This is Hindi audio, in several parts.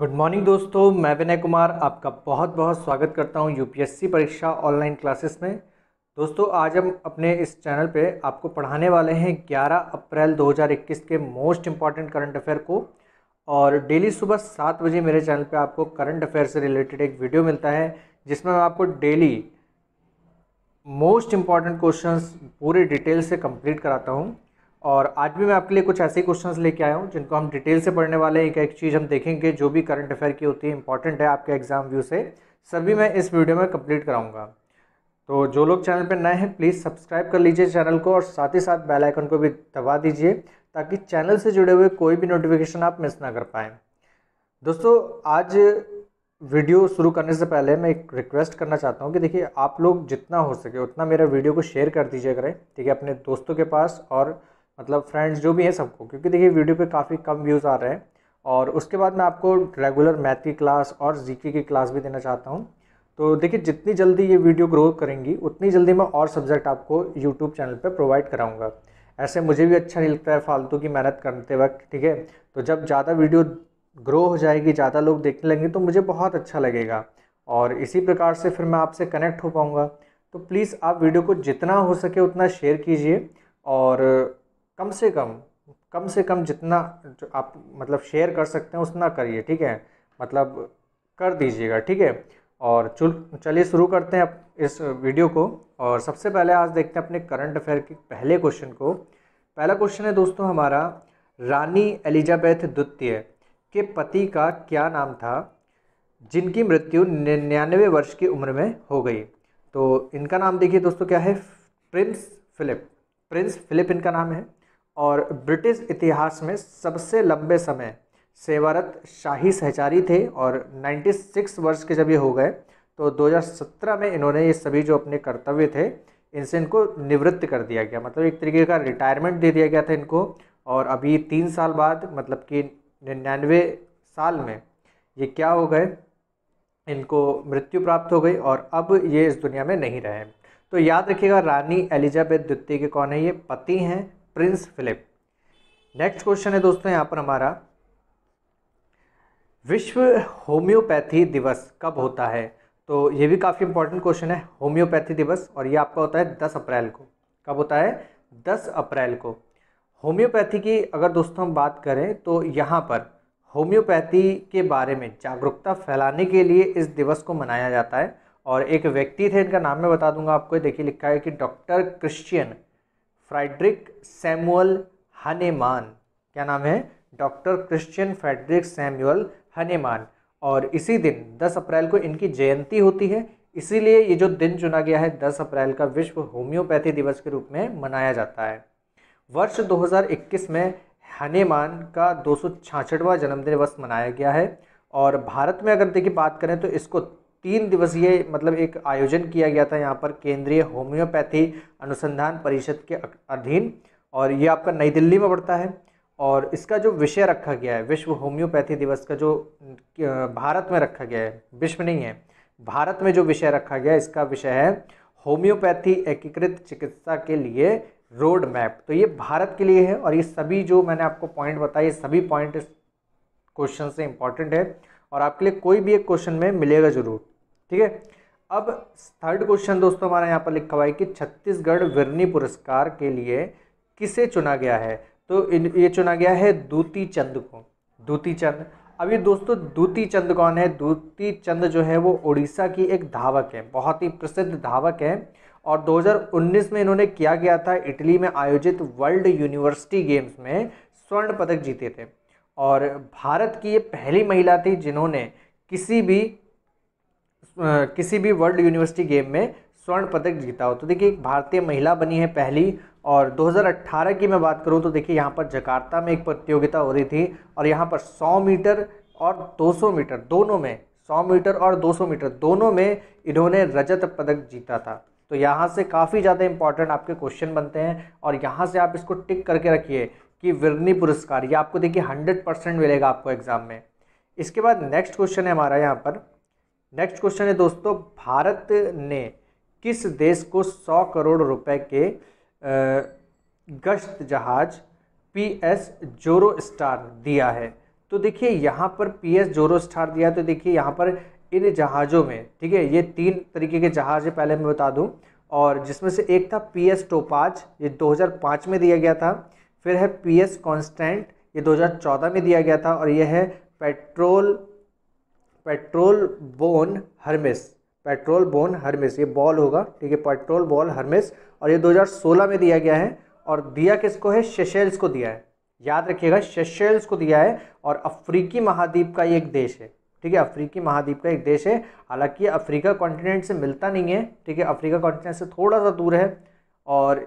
गुड मॉर्निंग दोस्तों मैं विनय कुमार आपका बहुत बहुत स्वागत करता हूं यूपीएससी परीक्षा ऑनलाइन क्लासेस में दोस्तों आज हम अपने इस चैनल पे आपको पढ़ाने वाले हैं 11 अप्रैल 2021 के मोस्ट इम्पॉर्टेंट करंट अफेयर को और डेली सुबह सात बजे मेरे चैनल पे आपको करंट अफेयर से रिलेटेड एक वीडियो मिलता है जिसमें मैं आपको डेली मोस्ट इम्पॉर्टेंट क्वेश्चन पूरे डिटेल से कम्प्लीट कराता हूँ और आज भी मैं आपके लिए कुछ ऐसे क्वेश्चंस लेके आया हूँ जिनको हम डिटेल से पढ़ने वाले हैं एक एक चीज़ हम देखेंगे जो भी करंट अफेयर की होती है इंपॉर्टेंट है आपके एग्जाम व्यू से सभी मैं इस वीडियो में कंप्लीट कराऊंगा तो जो लोग चैनल पर नए हैं प्लीज़ सब्सक्राइब कर लीजिए चैनल को और साथ ही साथ बेलाइकन को भी दबा दीजिए ताकि चैनल से जुड़े हुए कोई भी नोटिफिकेशन आप मिस ना कर पाएँ दोस्तों आज वीडियो शुरू करने से पहले मैं एक रिक्वेस्ट करना चाहता हूँ कि देखिए आप लोग जितना हो सके उतना मेरा वीडियो को शेयर कर दीजिए करें ठीक है अपने दोस्तों के पास और मतलब फ्रेंड्स जो भी हैं सबको क्योंकि देखिए वीडियो पे काफ़ी कम व्यूज़ आ रहे हैं और उसके बाद मैं आपको रेगुलर मैथ की क्लास और जीके की क्लास भी देना चाहता हूँ तो देखिए जितनी जल्दी ये वीडियो ग्रो करेंगी उतनी जल्दी मैं और सब्जेक्ट आपको यूट्यूब चैनल पर प्रोवाइड कराऊँगा ऐसे मुझे भी अच्छा नहीं लगता है फालतू की मेहनत करते वक्त ठीक है तो जब ज़्यादा वीडियो ग्रो हो जाएगी ज़्यादा लोग देखने लगेंगे तो मुझे बहुत अच्छा लगेगा और इसी प्रकार से फिर मैं आपसे कनेक्ट हो पाऊँगा तो प्लीज़ आप वीडियो को जितना हो सके उतना शेयर कीजिए और कम से कम कम से कम जितना जो आप मतलब शेयर कर सकते हैं उतना करिए ठीक है मतलब कर दीजिएगा ठीक है और चलिए शुरू करते हैं इस वीडियो को और सबसे पहले आज देखते हैं अपने करंट अफेयर के पहले क्वेश्चन को पहला क्वेश्चन है दोस्तों हमारा रानी एलिजाबेथ द्वितीय के पति का क्या नाम था जिनकी मृत्यु निन्यानवे वर्ष की उम्र में हो गई तो इनका नाम देखिए दोस्तों क्या है प्रिंस फिलिप प्रिंस फिलिप इनका नाम है और ब्रिटिश इतिहास में सबसे लंबे समय सेवारत शाही सहचारी थे और 96 वर्ष के जब ये हो गए तो 2017 में इन्होंने ये सभी जो अपने कर्तव्य थे इनसे इनको निवृत्त कर दिया गया मतलब एक तरीके का रिटायरमेंट दे दिया गया था इनको और अभी तीन साल बाद मतलब कि निन्यानवे साल में ये क्या हो गए इनको मृत्यु प्राप्त हो गई और अब ये इस दुनिया में नहीं रहे तो याद रखिएगा रानी एलिजाबेथ द्वितीय के कौन है ये पति हैं प्रिंस फिलिप नेक्स्ट क्वेश्चन है दोस्तों यहाँ पर हमारा विश्व होम्योपैथी दिवस कब होता है तो ये भी काफ़ी इंपॉर्टेंट क्वेश्चन है होम्योपैथी दिवस और ये आपका होता है दस अप्रैल को कब होता है दस अप्रैल को होम्योपैथी की अगर दोस्तों हम बात करें तो यहाँ पर होम्योपैथी के बारे में जागरूकता फैलाने के लिए इस दिवस को मनाया जाता है और एक व्यक्ति थे इनका नाम मैं बता दूंगा आपको देखिए लिखा है कि doctor Christian Frederick Samuel Hahnemann क्या नाम है doctor Christian Frederick Samuel Hahnemann और इसी दिन 10 अप्रैल को इनकी जयंती होती है इसीलिए ये जो दिन चुना गया है 10 अप्रैल का विश्व होम्योपैथी दिवस के रूप में मनाया जाता है वर्ष 2021 में हनेमान का दो जन्मदिन वर्ष मनाया गया है और भारत में अगर देखिए बात करें तो इसको तीन दिवसीय मतलब एक आयोजन किया गया था यहाँ पर केंद्रीय होम्योपैथी अनुसंधान परिषद के अधीन और ये आपका नई दिल्ली में पड़ता है और इसका जो विषय रखा गया है विश्व होम्योपैथी दिवस का जो भारत में रखा गया है विश्व नहीं है भारत में जो विषय रखा गया है इसका विषय है होम्योपैथी एकीकृत चिकित्सा के लिए रोड मैप तो ये भारत के लिए है और ये सभी जो मैंने आपको पॉइंट बताए सभी पॉइंट क्वेश्चन से इम्पॉर्टेंट है और आपके लिए कोई भी एक क्वेश्चन में मिलेगा ज़रूर ठीक है अब थर्ड क्वेश्चन दोस्तों हमारा यहाँ पर लिखा हुआ है कि छत्तीसगढ़ विरनी पुरस्कार के लिए किसे चुना गया है तो इन ये चुना गया है दूती चंद को दूती चंद अब ये दोस्तों दूती चंद कौन है दूती चंद जो है वो उड़ीसा की एक धावक है बहुत ही प्रसिद्ध धावक है और 2019 में इन्होंने किया गया था इटली में आयोजित वर्ल्ड यूनिवर्सिटी गेम्स में स्वर्ण पदक जीते थे और भारत की ये पहली महिला थी जिन्होंने किसी भी किसी भी वर्ल्ड यूनिवर्सिटी गेम में स्वर्ण पदक जीता हो तो देखिए एक भारतीय महिला बनी है पहली और 2018 की मैं बात करूँ तो देखिए यहाँ पर जकार्ता में एक प्रतियोगिता हो रही थी और यहाँ पर 100 मीटर और 200 मीटर दोनों में 100 मीटर और 200 मीटर दोनों में इन्होंने रजत पदक जीता था तो यहाँ से काफ़ी ज़्यादा इंपॉर्टेंट आपके क्वेश्चन बनते हैं और यहाँ से आप इसको टिक करके रखिए कि विरनी पुरस्कार ये आपको देखिए हंड्रेड परसेंट मिलेगा आपको एग्ज़ाम में इसके बाद नेक्स्ट क्वेश्चन है हमारा यहाँ पर नेक्स्ट क्वेश्चन है दोस्तों भारत ने किस देश को सौ करोड़ रुपए के गश्त जहाज़ पी एस जोरो स्टार दिया है तो देखिए यहाँ पर पी एस जोरो स्टार दिया तो देखिए यहाँ पर इन जहाज़ों में ठीक है ये तीन तरीके के जहाज़ है पहले मैं बता दूँ और जिसमें से एक था पी एस टोपाज ये दो में दिया गया था फिर है पी एस कॉन्स्टेंट ये 2014 में दिया गया था और यह है पेट्रोल पेट्रोल बोन हर्मेस पेट्रोल बोन हर्मेस ये बॉल होगा ठीक है पेट्रोल बॉल हर्मेस और ये 2016 में दिया गया है और दिया किसको है शेशेल्स को दिया है याद रखिएगा शेशेल्स को दिया है और अफ्रीकी महाद्वीप का ये एक देश है ठीक है अफ्रीकी महाद्वीप का एक देश है हालांकि अफ्रीका कॉन्टिनेंट से मिलता नहीं है ठीक है अफ्रीका कॉन्टिनेंट से थोड़ा सा दूर है और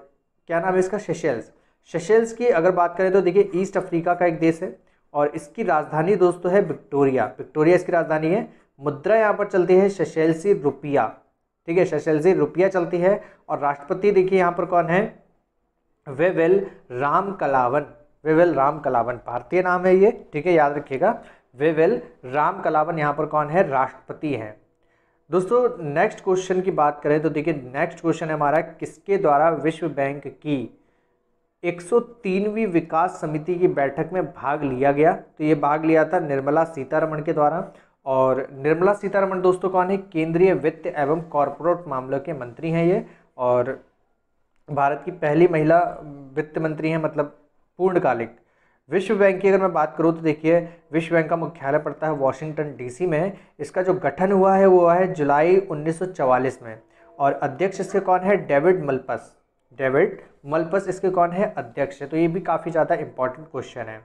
क्या नाम है इसका शेशेल्स सेशेल्स की अगर बात करें तो देखिए ईस्ट अफ्रीका का एक देश है और इसकी राजधानी दोस्तों तो है विक्टोरिया विक्टोरिया इसकी राजधानी है मुद्रा यहाँ पर चलती है सेशेल्सी रुपया ठीक है सेशेल्सी रुपया चलती है और राष्ट्रपति देखिए यहाँ पर कौन है वेवेल राम कलावन वेवेल राम कलावन भारतीय नाम है ये ठीक है याद रखिएगा वेवेल राम कलावन यहाँ पर कौन है राष्ट्रपति है दोस्तों नेक्स्ट क्वेश्चन की बात करें तो देखिए नेक्स्ट क्वेश्चन है हमारा किसके द्वारा विश्व बैंक की 103वीं विकास समिति की बैठक में भाग लिया गया तो ये भाग लिया था निर्मला सीतारमण के द्वारा और निर्मला सीतारमण दोस्तों कौन है केंद्रीय वित्त एवं कॉरपोरेट मामलों के मंत्री हैं ये और भारत की पहली महिला वित्त मंत्री हैं मतलब पूर्णकालिक विश्व बैंक की अगर मैं बात करूँ तो देखिए विश्व बैंक का मुख्यालय पड़ता है वॉशिंगटन डीसी में इसका जो गठन हुआ है वो है जुलाई 1944 में और अध्यक्ष इसके कौन है डेविड मल्पस डेविड मल्पस इसके कौन है अध्यक्ष है तो ये भी काफ़ी ज़्यादा इंपॉर्टेंट क्वेश्चन है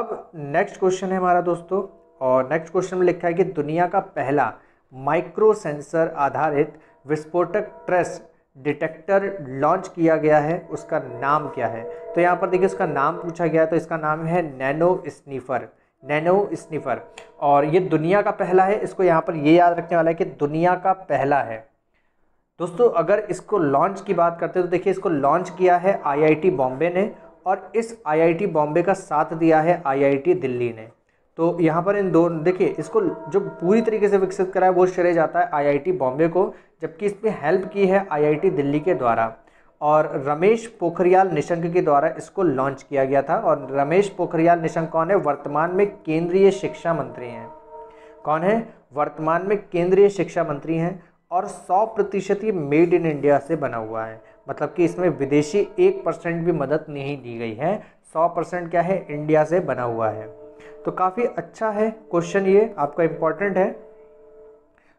अब नेक्स्ट क्वेश्चन है हमारा दोस्तों और नेक्स्ट क्वेश्चन में लिखा है कि दुनिया का पहला माइक्रो सेंसर आधारित विस्फोटक ट्रेस डिटेक्टर लॉन्च किया गया है उसका नाम क्या है तो यहाँ पर देखिए उसका नाम पूछा गया है तो इसका नाम है नैनो स्नीफर नैनो स्नीफर और ये दुनिया का पहला है इसको यहाँ पर ये याद रखने वाला है कि दुनिया का पहला है दोस्तों अगर इसको लॉन्च की बात करते हैं तो देखिए इसको लॉन्च किया है आईआईटी बॉम्बे ने और इस आईआईटी बॉम्बे का साथ दिया है आईआईटी दिल्ली ने तो यहाँ पर इन दोनों देखिए इसको जो पूरी तरीके से विकसित करा है वो श्रेय जाता है आईआईटी बॉम्बे को जबकि इसमें हेल्प की है आईआईटी दिल्ली के द्वारा और रमेश पोखरियाल निशंक के द्वारा इसको लॉन्च किया गया था और रमेश पोखरियाल निशंक कौन है वर्तमान में केंद्रीय शिक्षा मंत्री हैं कौन है वर्तमान में केंद्रीय शिक्षा मंत्री हैं और 100 प्रतिशत ये मेड इन इंडिया से बना हुआ है मतलब कि इसमें विदेशी एक परसेंट भी मदद नहीं दी गई है 100 परसेंट क्या है इंडिया से बना हुआ है तो काफ़ी अच्छा है क्वेश्चन ये आपका इम्पोर्टेंट है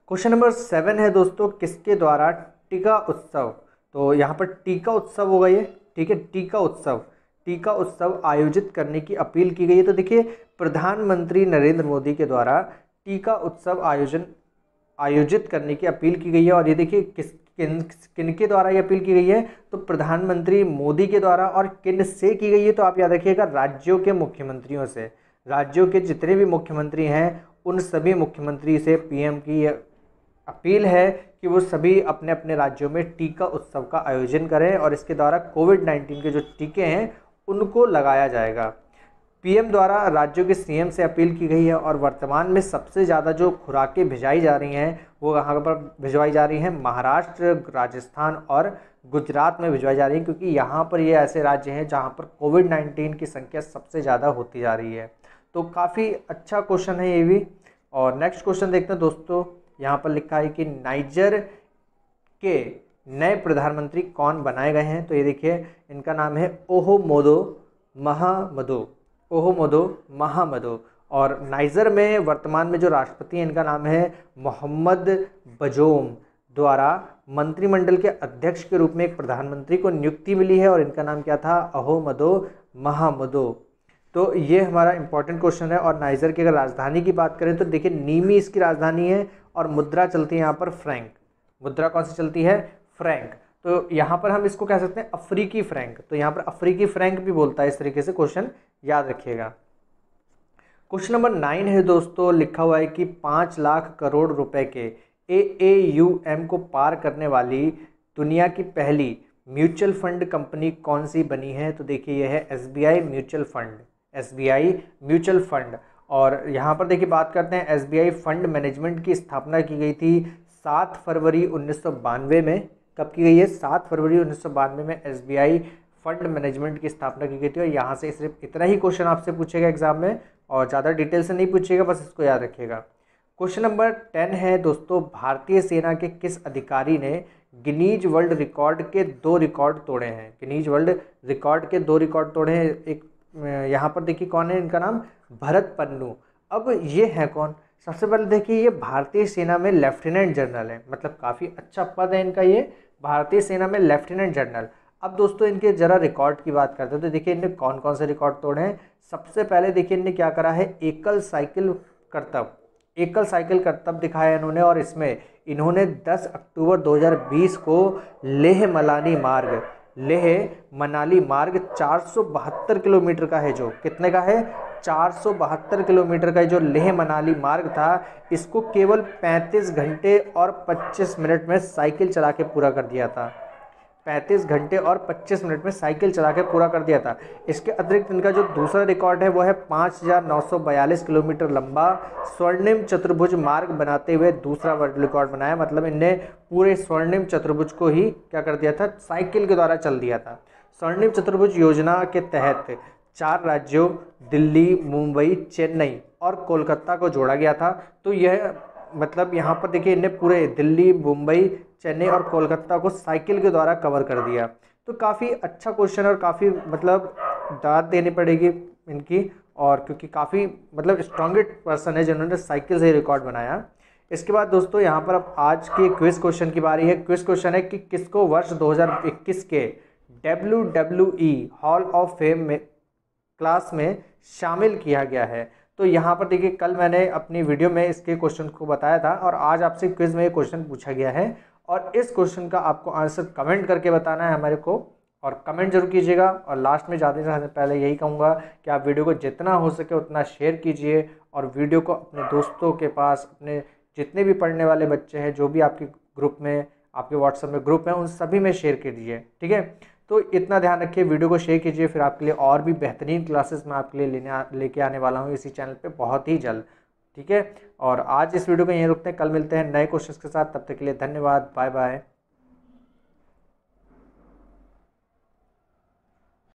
क्वेश्चन नंबर सेवन है दोस्तों किसके द्वारा टीका उत्सव तो यहाँ पर टीका उत्सव होगा ये ठीक है टीका उत्सव टीका उत्सव आयोजित करने की अपील की गई है तो देखिए प्रधानमंत्री नरेंद्र मोदी के द्वारा टीका उत्सव आयोजन आयोजित करने की अपील की गई है और ये देखिए किस किन किन के द्वारा ये अपील की गई है तो प्रधानमंत्री मोदी के द्वारा और किन से की गई है तो आप याद रखिएगा राज्यों के मुख्यमंत्रियों से राज्यों के जितने भी मुख्यमंत्री हैं उन सभी मुख्यमंत्री से पीएम की ये अपील है कि वो सभी अपने अपने राज्यों में टीका उत्सव का आयोजन करें और इसके द्वारा कोविड नाइन्टीन के जो टीके हैं उनको लगाया जाएगा पीएम द्वारा राज्यों के सीएम से अपील की गई है और वर्तमान में सबसे ज़्यादा जो खुराकें भिजाई जा रही हैं वो यहाँ पर भिजवाई जा रही हैं महाराष्ट्र राजस्थान और गुजरात में भिजवाई जा रही है क्योंकि यहाँ पर ये ऐसे राज्य हैं जहाँ पर कोविड नाइन्टीन की संख्या सबसे ज़्यादा होती जा रही है तो काफ़ी अच्छा क्वेश्चन है ये भी और नेक्स्ट क्वेश्चन देखते हैं दोस्तों यहाँ पर लिखा है कि नाइजर के नए प्रधानमंत्री कौन बनाए गए हैं तो ये देखिए इनका नाम है ओहो मोदो महामदो ओहमदो महामदो और नाइज़र में वर्तमान में जो राष्ट्रपति हैं इनका नाम है मोहम्मद बजोम द्वारा मंत्रिमंडल के अध्यक्ष के रूप में एक प्रधानमंत्री को नियुक्ति मिली है और इनका नाम क्या था अहोमदो महामदो तो ये हमारा इंपॉर्टेंट क्वेश्चन है और नाइजर की अगर राजधानी की बात करें तो देखिए नीमी इसकी राजधानी है और मुद्रा चलती है यहाँ पर फ्रैंक मुद्रा कौन सी चलती है फ्रैंक तो यहाँ पर हम इसको कह सकते हैं अफ्रीकी फ्रैंक तो यहाँ पर अफ्रीकी फ्रैंक भी बोलता है इस तरीके से क्वेश्चन याद रखिएगा क्वेश्चन नंबर नाइन है दोस्तों लिखा हुआ है कि पाँच लाख करोड़ रुपए के ए ए यू एम को पार करने वाली दुनिया की पहली म्यूचुअल फंड कंपनी कौन सी बनी है तो देखिए यह है S B I mutual fund S B I mutual fund और यहाँ पर देखिए बात करते हैं S B I fund management की स्थापना की गई थी सात फरवरी उन्नीस में कब की गई है सात फरवरी उन्नीस में S B I fund management की स्थापना की गई थी और यहाँ से सिर्फ इतना ही क्वेश्चन आपसे पूछेगा एग्जाम में और ज़्यादा डिटेल से नहीं पूछेगा बस इसको याद रखिएगा क्वेश्चन नंबर टेन है दोस्तों भारतीय सेना के किस अधिकारी ने गिनीज वर्ल्ड रिकॉर्ड के दो रिकॉर्ड तोड़े हैं गिनीज वर्ल्ड रिकॉर्ड के दो रिकॉर्ड तोड़े हैं एक यहाँ पर देखिए कौन है इनका नाम भरत पन्नू अब ये हैं कौन सबसे पहले देखिए ये भारतीय सेना में लेफ्टिनेंट जनरल है मतलब काफ़ी अच्छा पद है इनका ये भारतीय सेना में लेफ्टिनेंट जनरल अब दोस्तों इनके ज़रा रिकॉर्ड की बात करते हैं तो देखिए इनने कौन कौन से रिकॉर्ड तोड़े हैं सबसे पहले देखिए इनने क्या करा है एकल साइकिल करतब एकल साइकिल करतब दिखाया इन्होंने और इसमें इन्होंने 10 अक्टूबर 2020 को लेह मलानी मार्ग लेह मनाली मार्ग चार किलोमीटर का है जो कितने का है चार किलोमीटर का जो लेह मनाली मार्ग था इसको केवल 35 घंटे और 25 मिनट में साइकिल चला के पूरा कर दिया था पैंतीस घंटे और पच्चीस मिनट में साइकिल चला के पूरा कर दिया था इसके अतिरिक्त इनका जो दूसरा रिकॉर्ड है वो है पाँच हज़ार नौ सौ बयालीस किलोमीटर लंबा स्वर्णिम चतुर्भुज मार्ग बनाते हुए दूसरा वर्ल्ड रिकॉर्ड बनाया मतलब इनने पूरे स्वर्णिम चतुर्भुज को ही क्या कर दिया था साइकिल के द्वारा चल दिया था स्वर्णिम चतुर्भुज योजना के तहत चार राज्यों दिल्ली मुंबई चेन्नई और कोलकाता को जोड़ा गया था तो यह मतलब यहाँ पर देखिए इनने पूरे दिल्ली मुंबई चेन्नई और कोलकाता को साइकिल के द्वारा कवर कर दिया तो काफ़ी अच्छा क्वेश्चन और काफ़ी मतलब दाद देनी पड़ेगी इनकी और क्योंकि काफ़ी मतलब स्ट्रॉन्गेस्ट पर्सन है जिन्होंने साइकिल से रिकॉर्ड बनाया इसके बाद दोस्तों यहाँ पर अब आज के क्विज क्वेश्चन की बारी है क्विज क्वेश्चन है कि किसको वर्ष 2021 के W W E hall of fame में क्लास में शामिल किया गया है तो यहाँ पर देखिए कल मैंने अपनी वीडियो में इसके क्वेश्चन को बताया था और आज आपसे क्विज में ये क्वेश्चन पूछा गया है और इस क्वेश्चन का आपको आंसर कमेंट करके बताना है हमारे को और कमेंट जरूर कीजिएगा और लास्ट में जाने से पहले यही कहूँगा कि आप वीडियो को जितना हो सके उतना शेयर कीजिए और वीडियो को अपने दोस्तों के पास अपने जितने भी पढ़ने वाले बच्चे हैं जो भी आपके ग्रुप में आपके व्हाट्सएप में ग्रुप हैं उन सभी में शेयर कीजिए दीजिए ठीक है तो इतना ध्यान रखिए वीडियो को शेयर कीजिए फिर आपके लिए और भी बेहतरीन क्लासेस मैं आपके लिए लेने लेके आने वाला हूँ इसी चैनल पे बहुत ही जल्द ठीक है और आज इस वीडियो को यहीं रुकते हैं कल मिलते हैं नए क्वेश्चन के साथ तब तक के लिए धन्यवाद बाय बाय